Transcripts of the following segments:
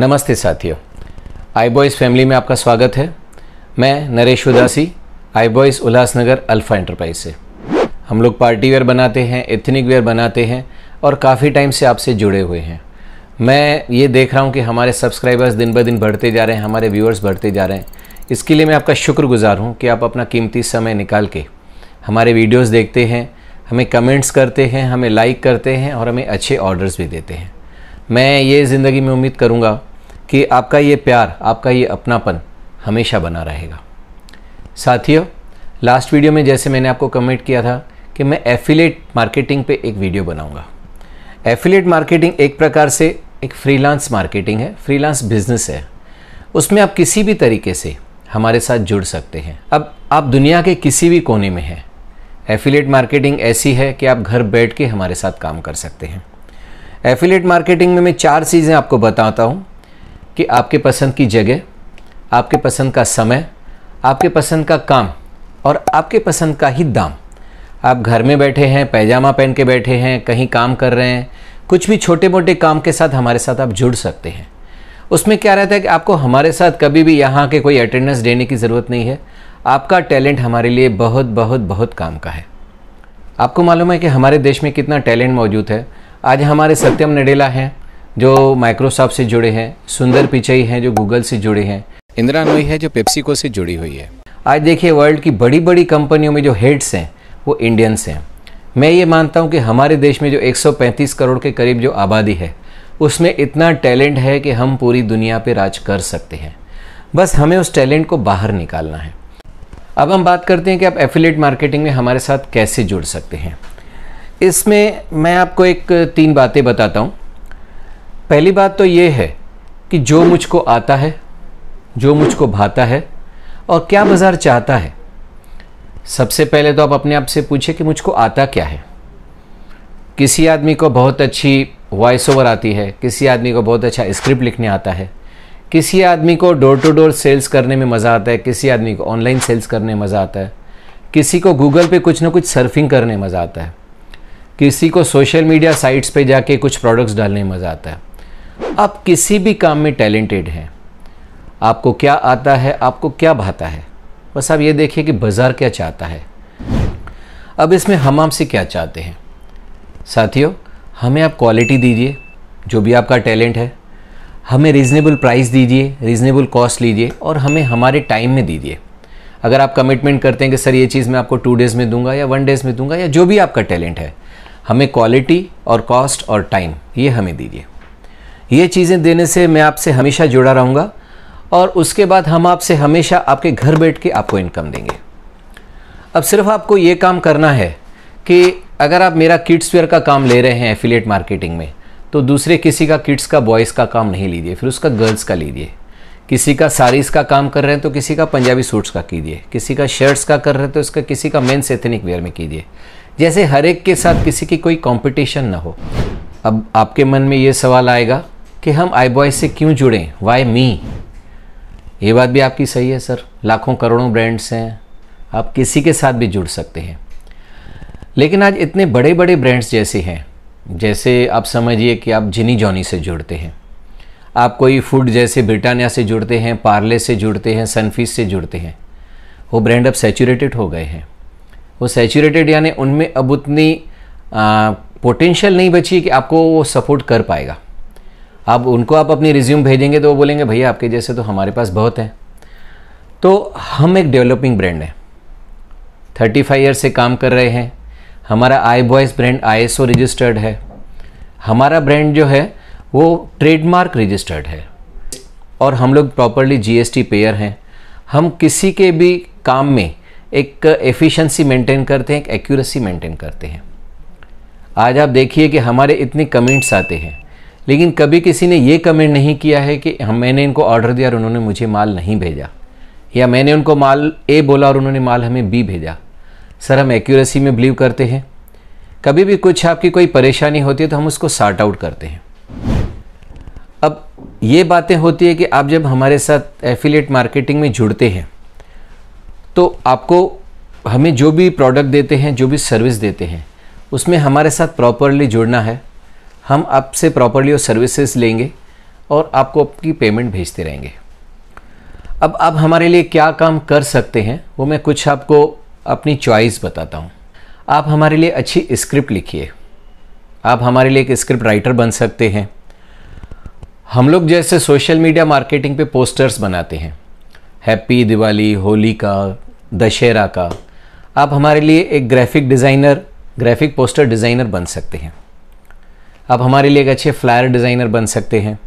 नमस्ते साथियों आई boys family में आपका स्वागत है मैं Naresh Udasi I Boys Ulhasnagar Alpha Enterprise से हम लोग पार्टी वेयर बनाते हैं एथनिक वेयर बनाते हैं और काफ़ी टाइम से आपसे जुड़े हुए हैं मैं ये देख रहा हूँ कि हमारे सब्सक्राइबर्स दिन ब दिन बढ़ते जा रहे हैं हमारे व्यूअर्स बढ़ते जा रहे हैं इसके लिए मैं आपका शुक्रगुजार हूँ कि आप अपना कीमती समय निकाल के हमारे वीडियोस देखते हैं हमें कमेंट्स करते हैं हमें लाइक करते हैं और हमें अच्छे ऑर्डर्स भी देते हैं मैं ये ज़िंदगी में उम्मीद करूँगा कि आपका ये प्यार आपका ये अपनापन हमेशा बना रहेगा साथियों लास्ट वीडियो में जैसे मैंने आपको कमेंट किया था कि मैं एफिलेट मार्केटिंग पे एक वीडियो बनाऊंगा एफिलेट मार्केटिंग एक प्रकार से एक फ्रीलांस मार्केटिंग है फ्रीलांस बिजनेस है उसमें आप किसी भी तरीके से हमारे साथ जुड़ सकते हैं अब आप दुनिया के किसी भी कोने में हैं एफिलेट मार्केटिंग ऐसी है कि आप घर बैठ के हमारे साथ काम कर सकते हैं एफिलेट मार्केटिंग में मैं चार चीज़ें आपको बताता हूँ कि आपके पसंद की जगह आपके पसंद का समय आपके पसंद का काम और आपके पसंद का ही दाम आप घर में बैठे हैं पैजामा पहन के बैठे हैं कहीं काम कर रहे हैं कुछ भी छोटे मोटे काम के साथ हमारे साथ आप जुड़ सकते हैं उसमें क्या रहता है कि आपको हमारे साथ कभी भी यहाँ के कोई अटेंडेंस देने की ज़रूरत नहीं है आपका टैलेंट हमारे लिए बहुत बहुत बहुत काम का है आपको मालूम है कि हमारे देश में कितना टैलेंट मौजूद है आज हमारे सत्यम नडेला हैं जो माइक्रोसॉफ्ट से जुड़े हैं सुंदर पिचई हैं जो गूगल से जुड़े हैं इंदिरा नोई है जो पेप्सिको से जुड़ी हुई है आज देखिए वर्ल्ड की बड़ी बड़ी कंपनियों में जो हेड्स हैं वो इंडियंस हैं मैं ये मानता हूँ कि हमारे देश में जो 135 करोड़ के करीब जो आबादी है उसमें इतना टैलेंट है कि हम पूरी दुनिया पे राज कर सकते हैं बस हमें उस टैलेंट को बाहर निकालना है अब हम बात करते हैं कि आप एफिलेट मार्केटिंग में हमारे साथ कैसे जुड़ सकते हैं इसमें मैं आपको एक तीन बातें बताता हूँ पहली बात तो ये है कि जो मुझको आता है जो मुझको भाता है और क्या बाज़ार चाहता है सबसे पहले तो आप अपने आप से पूछे कि मुझको आता क्या है किसी आदमी को बहुत अच्छी वॉइस ओवर आती है किसी आदमी को बहुत अच्छा स्क्रिप्ट लिखने आता है किसी आदमी को डोर टू डोर सेल्स करने में मज़ा आता है किसी आदमी को ऑनलाइन सेल्स करने में मज़ा आता है किसी को गूगल पे कुछ ना कुछ सर्फिंग करने में मज़ा आता है किसी को सोशल मीडिया साइट्स पे जाके कुछ प्रोडक्ट्स डालने में मज़ा आता है आप किसी भी काम में टैलेंटेड हैं आपको क्या आता है आपको क्या भाता है बस आप ये देखिए कि बाज़ार क्या चाहता है अब इसमें हम आपसे क्या चाहते हैं साथियों हमें आप क्वालिटी दीजिए जो भी आपका टैलेंट है हमें रीज़नेबल प्राइस दीजिए रीज़नेबल कॉस्ट लीजिए और हमें हमारे टाइम में दीजिए अगर आप कमिटमेंट करते हैं कि सर ये चीज़ मैं आपको टू डेज़ में दूंगा या वन डेज़ में दूंगा या जो भी आपका टैलेंट है हमें क्वालिटी और कॉस्ट और टाइम ये हमें दीजिए ये चीज़ें देने से मैं आपसे हमेशा जुड़ा रहूँगा और उसके बाद हम आपसे हमेशा आपके घर बैठ के आपको इनकम देंगे अब सिर्फ आपको ये काम करना है कि अगर आप मेरा किड्स वेयर का काम ले रहे हैं एफिलेट मार्केटिंग में तो दूसरे किसी का किड्स का बॉयज़ का काम नहीं लीजिए फिर उसका गर्ल्स का लीजिए किसी का साड़ीज़ का काम कर रहे हैं तो किसी का पंजाबी सूट्स का कीजिए किसी का शर्ट्स का कर रहे हैं तो इसका किसी का मेन्स एथनिक वेयर में कीजिए जैसे हर एक के साथ किसी की कोई कंपटीशन ना हो अब आपके मन में ये सवाल आएगा कि हम आई बॉय से क्यों जुड़ें वाई मी ये बात भी आपकी सही है सर लाखों करोड़ों ब्रांड्स हैं आप किसी के साथ भी जुड़ सकते हैं लेकिन आज इतने बड़े बड़े ब्रांड्स जैसे हैं जैसे आप समझिए कि आप जिनी जॉनी से जुड़ते हैं आप कोई फूड जैसे ब्रिटानिया से जुड़ते हैं पार्ले से जुड़ते हैं सनफीस से जुड़ते हैं वो ब्रांड अब सेचूरेटेड हो गए हैं वो सेचूरेटेड यानी उनमें अब उतनी पोटेंशियल नहीं बची कि आपको वो सपोर्ट कर पाएगा अब उनको आप अपनी रिज्यूम भेजेंगे तो वो बोलेंगे भैया आपके जैसे तो हमारे पास बहुत हैं तो हम एक डेवलपिंग ब्रांड हैं थर्टी फाइव ईयर से काम कर रहे हैं हमारा I Boys brand I S O registered है हमारा ब्रांड जो है वो ट्रेडमार्क रजिस्टर्ड है और हम लोग properly G S T payer हैं हम किसी के भी काम में एक एफिशिएंसी मेंटेन करते हैं एक एक्यूरेसी मेंटेन करते हैं आज आप देखिए कि हमारे इतने कमेंट्स आते हैं लेकिन कभी किसी ने ये कमेंट नहीं किया है कि हम मैंने इनको ऑर्डर दिया और उन्होंने मुझे माल नहीं भेजा या मैंने उनको माल ए बोला और उन्होंने माल हमें बी भेजा सर हम एक्यूरेसी में बिलीव करते हैं कभी भी कुछ आपकी कोई परेशानी होती है तो हम उसको सार्ट आउट करते हैं अब ये बातें होती है कि आप जब हमारे साथ एफिलेट मार्केटिंग में जुड़ते हैं तो आपको हमें जो भी प्रोडक्ट देते हैं जो भी सर्विस देते हैं उसमें हमारे साथ प्रॉपरली जुड़ना है हम आपसे प्रॉपरली वो सर्विसेज लेंगे और आपको आपकी पेमेंट भेजते रहेंगे अब आप हमारे लिए क्या काम कर सकते हैं वो मैं कुछ आपको अपनी चॉइस बताता हूँ आप हमारे लिए अच्छी स्क्रिप्ट लिखिए आप हमारे लिए एक स्क्रिप्ट राइटर बन सकते हैं हम लोग जैसे सोशल मीडिया मार्केटिंग पे पोस्टर्स बनाते हैं हैप्पी दिवाली होली का दशहरा का आप हमारे लिए एक graphic designer graphic poster designer बन सकते हैं आप हमारे लिए एक अच्छे फ्लायर डिज़ाइनर बन सकते हैं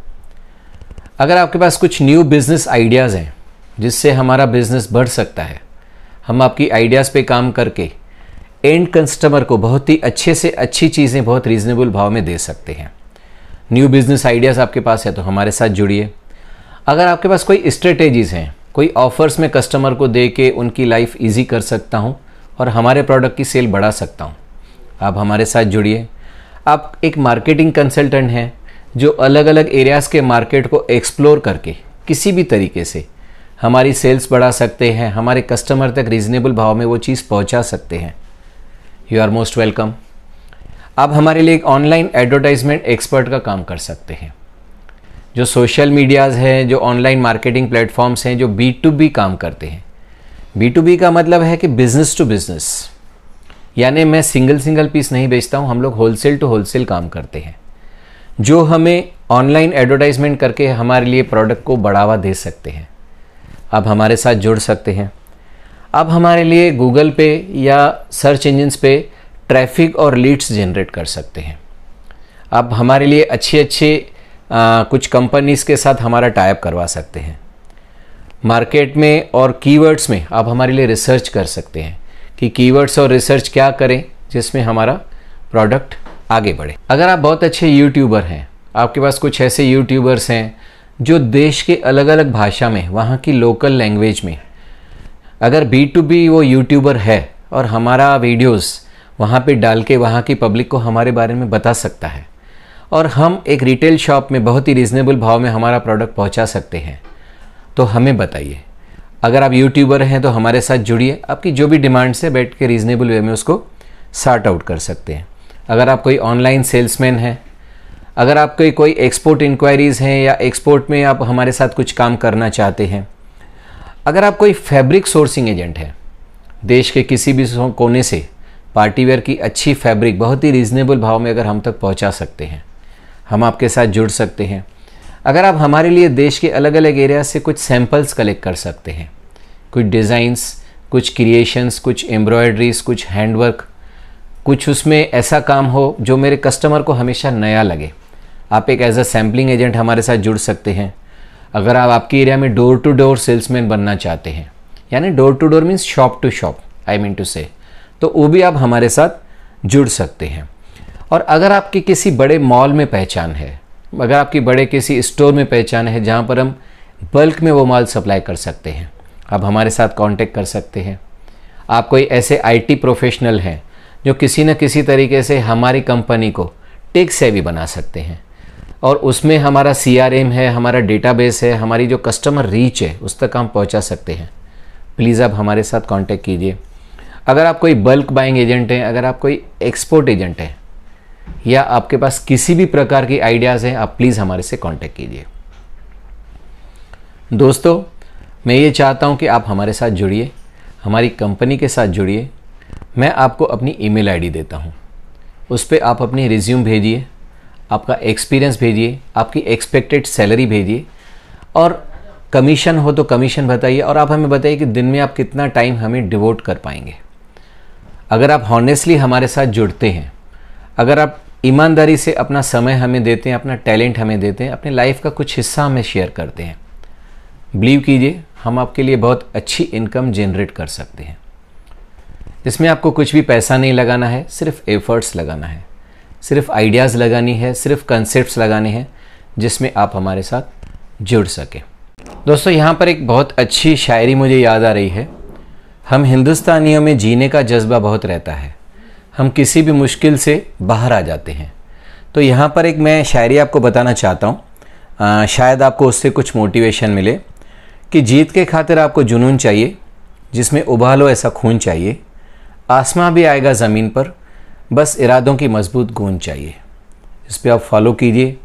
अगर आपके पास कुछ न्यू बिज़नेस आइडियाज़ हैं जिससे हमारा बिज़नेस बढ़ सकता है हम आपकी आइडियाज़ पे काम करके एंड कस्टमर को बहुत ही अच्छे से अच्छी चीज़ें बहुत रीज़नेबल भाव में दे सकते हैं न्यू बिज़नेस आइडियाज़ आपके पास है तो हमारे साथ जुड़िए अगर आपके पास कोई स्ट्रेटेजीज़ हैं कोई ऑफर्स में कस्टमर को दे के उनकी लाइफ ईजी कर सकता हूँ और हमारे प्रोडक्ट की सेल बढ़ा सकता हूँ आप हमारे साथ जुड़िए आप एक मार्केटिंग कंसल्टेंट हैं जो अलग अलग एरियाज़ के मार्केट को एक्सप्लोर करके किसी भी तरीके से हमारी सेल्स बढ़ा सकते हैं हमारे कस्टमर तक रीज़नेबल भाव में वो चीज़ पहुंचा सकते हैं यू आर मोस्ट वेलकम आप हमारे लिए एक ऑनलाइन एडवर्टाइजमेंट एक्सपर्ट का काम कर सकते हैं जो सोशल मीडियाज़ हैं जो ऑनलाइन मार्केटिंग प्लेटफॉर्म्स हैं जो बी टू बी काम करते हैं बी टू बी का मतलब है कि बिज़नेस टू बिज़नेस यानी मैं सिंगल सिंगल पीस नहीं बेचता हूँ हम लोग होलसेल टू होलसेल काम करते हैं जो हमें ऑनलाइन एडवर्टाइजमेंट करके हमारे लिए प्रोडक्ट को बढ़ावा दे सकते हैं आप हमारे साथ जुड़ सकते हैं अब हमारे लिए गूगल पे या सर्च इंजन्स पे ट्रैफिक और लीड्स जनरेट कर सकते हैं अब हमारे लिए अच्छे अच्छे आ, कुछ कंपनीज़ के साथ हमारा टाइप करवा सकते हैं मार्केट में और कीवर्ड्स में आप हमारे लिए रिसर्च कर सकते हैं कि कीवर्ड्स और रिसर्च क्या करें जिसमें हमारा प्रोडक्ट आगे बढ़े अगर आप बहुत अच्छे यूट्यूबर हैं आपके पास कुछ ऐसे यूट्यूबर्स हैं जो देश के अलग अलग भाषा में वहाँ की लोकल लैंग्वेज में अगर बी टू बी वो यूट्यूबर है और हमारा वीडियोस वहाँ पे डाल के वहाँ की पब्लिक को हमारे बारे में बता सकता है और हम एक रिटेल शॉप में बहुत ही रिजनेबल भाव में हमारा प्रोडक्ट पहुंचा सकते हैं तो हमें बताइए अगर आप यूट्यूबर हैं तो हमारे साथ जुड़िए आपकी जो भी डिमांड्स है बैठ के रीज़नेबल वे में उसको सार्ट आउट कर सकते हैं अगर आप कोई ऑनलाइन सेल्समैन हैं अगर आपके कोई एक्सपोर्ट इंक्वायरीज़ हैं या एक्सपोर्ट में आप हमारे साथ कुछ काम करना चाहते हैं अगर आप कोई फैब्रिक सोर्सिंग एजेंट हैं देश के किसी भी कोने से पार्टीवेयर की अच्छी फैब्रिक बहुत ही रीज़नेबल भाव में अगर हम तक पहुंचा सकते हैं हम आपके साथ जुड़ सकते हैं अगर आप हमारे लिए देश के अलग अलग एरिया से कुछ सैम्पल्स कलेक्ट कर सकते हैं कुछ डिज़ाइंस कुछ क्रिएशंस कुछ एम्ब्रॉयड्रीज कुछ हैंडवर्क कुछ उसमें ऐसा काम हो जो मेरे कस्टमर को हमेशा नया लगे आप एक एज अ सैम्पलिंग एजेंट हमारे साथ जुड़ सकते हैं अगर आप आपके एरिया में डोर टू डोर सेल्समैन बनना चाहते हैं यानी door to door means shop to shop I mean to say तो वो भी आप हमारे साथ जुड़ सकते हैं और अगर आपकी किसी बड़े मॉल में पहचान है अगर आपकी बड़े किसी स्टोर में पहचान है जहाँ पर हम बल्क में वो माल सप्लाई कर सकते हैं आप हमारे साथ कांटेक्ट कर सकते हैं आप कोई ऐसे आईटी प्रोफेशनल हैं जो किसी न किसी तरीके से हमारी कंपनी को टेक सेवी बना सकते हैं और उसमें हमारा सी है हमारा डेटाबेस है हमारी जो कस्टमर रीच है उस तक हम पहुंचा सकते हैं प्लीज़ आप हमारे साथ कांटेक्ट कीजिए अगर आप कोई बल्क बाइंग एजेंट हैं अगर आप कोई एक्सपोर्ट एजेंट हैं या आपके पास किसी भी प्रकार की आइडियाज़ हैं आप प्लीज़ हमारे से कांटेक्ट कीजिए दोस्तों मैं ये चाहता हूं कि आप हमारे साथ जुड़िए हमारी कंपनी के साथ जुड़िए मैं आपको अपनी ईमेल आईडी देता हूं उस पर आप अपनी रिज्यूम भेजिए आपका एक्सपीरियंस भेजिए आपकी एक्सपेक्टेड सैलरी भेजिए और कमीशन हो तो कमीशन बताइए और आप हमें बताइए कि दिन में आप कितना टाइम हमें डिवोट कर पाएंगे अगर आप हॉनेस्टली हमारे साथ जुड़ते हैं अगर आप ईमानदारी से अपना समय हमें देते हैं अपना टैलेंट हमें देते हैं अपने लाइफ का कुछ हिस्सा हमें शेयर करते हैं बिलीव कीजिए हम आपके लिए बहुत अच्छी इनकम जनरेट कर सकते हैं इसमें आपको कुछ भी पैसा नहीं लगाना है सिर्फ एफर्ट्स लगाना है सिर्फ आइडियाज़ लगानी है सिर्फ कंसेप्ट लगाने हैं जिसमें आप हमारे साथ जुड़ सकें दोस्तों यहाँ पर एक बहुत अच्छी शायरी मुझे याद आ रही है हम हिंदुस्तानियों में जीने का जज्बा बहुत रहता है हम किसी भी मुश्किल से बाहर आ जाते हैं तो यहाँ पर एक मैं शायरी आपको बताना चाहता हूँ शायद आपको उससे कुछ मोटिवेशन मिले कि जीत के खातिर आपको जुनून चाहिए जिसमें उबालो ऐसा खून चाहिए आसमां भी आएगा ज़मीन पर बस इरादों की मजबूत गूंज चाहिए इस पर आप फॉलो कीजिए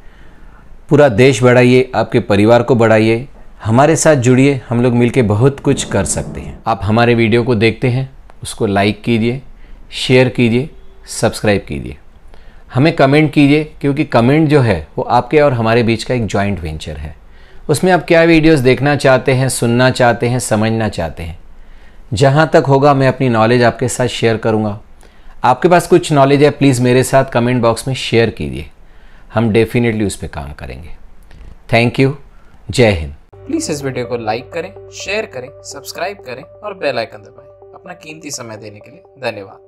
पूरा देश बढ़ाइए आपके परिवार को बढ़ाइए हमारे साथ जुड़िए हम लोग मिलके बहुत कुछ कर सकते हैं आप हमारे वीडियो को देखते हैं उसको लाइक कीजिए शेयर कीजिए सब्सक्राइब कीजिए हमें कमेंट कीजिए क्योंकि कमेंट जो है वो आपके और हमारे बीच का एक जॉइंट वेंचर है उसमें आप क्या वीडियोस देखना चाहते हैं सुनना चाहते हैं समझना चाहते हैं जहाँ तक होगा मैं अपनी नॉलेज आपके साथ शेयर करूँगा आपके पास कुछ नॉलेज है प्लीज़ मेरे साथ कमेंट बॉक्स में शेयर कीजिए हम डेफिनेटली उस पर काम करेंगे thank you Jai Hind please इस वीडियो को लाइक करें शेयर करें सब्सक्राइब करें और बेल आइकन दबाएं अपना कीमती समय देने के लिए धन्यवाद